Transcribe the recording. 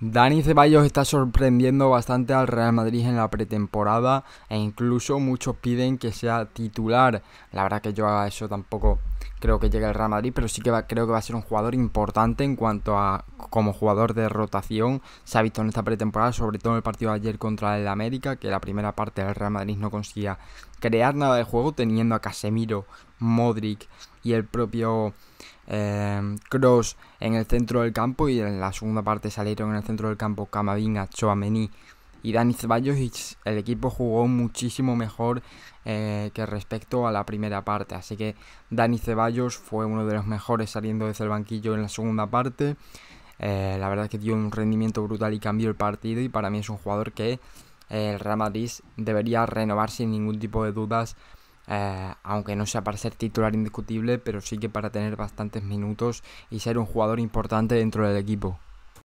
Dani Ceballos está sorprendiendo bastante al Real Madrid en la pretemporada e incluso muchos piden que sea titular. La verdad que yo a eso tampoco creo que llegue al Real Madrid, pero sí que creo que va a ser un jugador importante en cuanto a como jugador de rotación. Se ha visto en esta pretemporada, sobre todo en el partido de ayer contra el América, que la primera parte del Real Madrid no conseguía crear nada de juego, teniendo a Casemiro, Modric y el propio eh, Cross en el centro del campo. Y en la segunda parte salieron en el centro del campo Camavinga, Choamení y Dani Ceballos y el equipo jugó muchísimo mejor eh, que respecto a la primera parte. Así que Dani Ceballos fue uno de los mejores saliendo desde el banquillo en la segunda parte. Eh, la verdad es que dio un rendimiento brutal y cambió el partido y para mí es un jugador que eh, el Real Madrid debería renovar sin ningún tipo de dudas, eh, aunque no sea para ser titular indiscutible, pero sí que para tener bastantes minutos y ser un jugador importante dentro del equipo.